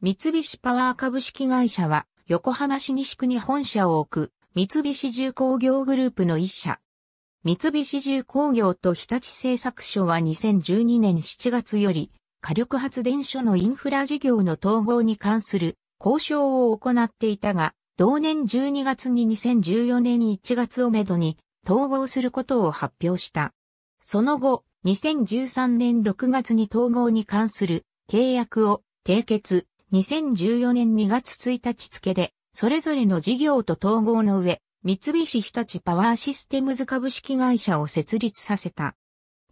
三菱パワー株式会社は、横浜市西区に本社を置く、三菱重工業グループの一社。三菱重工業と日立製作所は2012年7月より、火力発電所のインフラ事業の統合に関する交渉を行っていたが、同年12月に2014年1月をめどに統合することを発表した。その後、2013年6月に統合に関する契約を締結、2014年2月1日付で、それぞれの事業と統合の上、三菱日立パワーシステムズ株式会社を設立させた。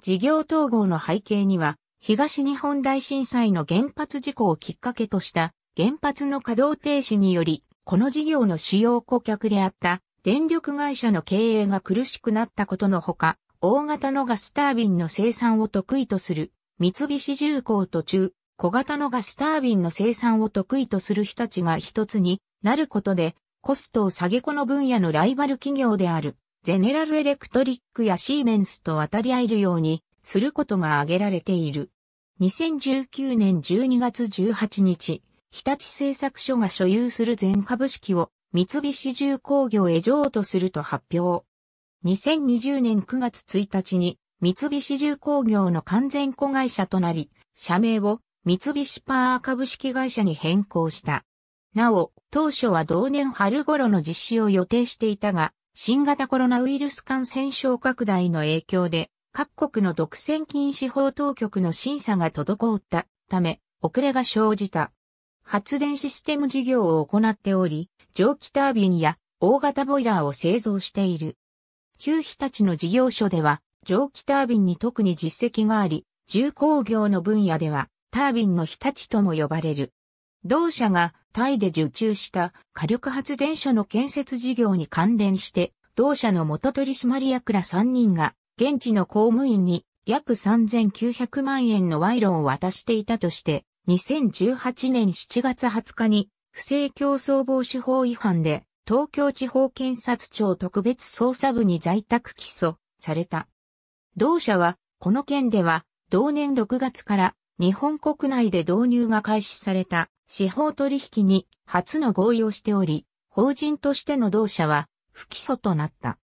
事業統合の背景には、東日本大震災の原発事故をきっかけとした原発の稼働停止により、この事業の主要顧客であった電力会社の経営が苦しくなったことのほか、大型のガスタービンの生産を得意とする三菱重工と中小型のガスタービンの生産を得意とする人たちが一つになることで、コストを下げこの分野のライバル企業である、ゼネラルエレクトリックやシーメンスと渡り合えるようにすることが挙げられている。2019年12月18日、日立製作所が所有する全株式を三菱重工業へ譲渡すると発表。2020年9月1日に三菱重工業の完全子会社となり、社名を三菱パー株式会社に変更した。なお、当初は同年春頃の実施を予定していたが、新型コロナウイルス感染症拡大の影響で、各国の独占禁止法当局の審査が滞ったため、遅れが生じた。発電システム事業を行っており、蒸気タービンや大型ボイラーを製造している。旧日立の事業所では、蒸気タービンに特に実績があり、重工業の分野では、タービンの日立とも呼ばれる。同社がタイで受注した火力発電所の建設事業に関連して、同社の元取締役ら3人が、現地の公務員に約3900万円の賄賂を渡していたとして、2018年7月20日に、不正競争防止法違反で、東京地方検察庁特別捜査部に在宅起訴された。同社は、この件では、同年6月から日本国内で導入が開始された司法取引に初の合意をしており、法人としての同社は不起訴となった。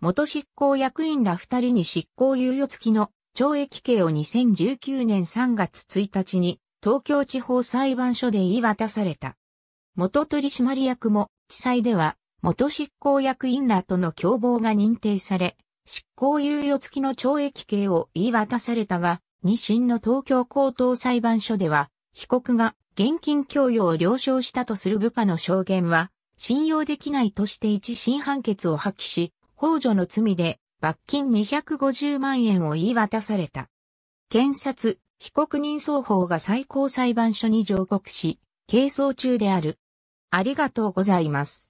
元執行役員ら二人に執行猶予付きの懲役刑を2019年3月1日に東京地方裁判所で言い渡された。元取締役も地裁では元執行役員らとの共謀が認定され、執行猶予付きの懲役刑を言い渡されたが、二審の東京高等裁判所では、被告が現金供与を了承したとする部下の証言は、信用できないとして一審判決を破棄し、法助の罪で罰金250万円を言い渡された。検察、被告人双方が最高裁判所に上告し、係争中である。ありがとうございます。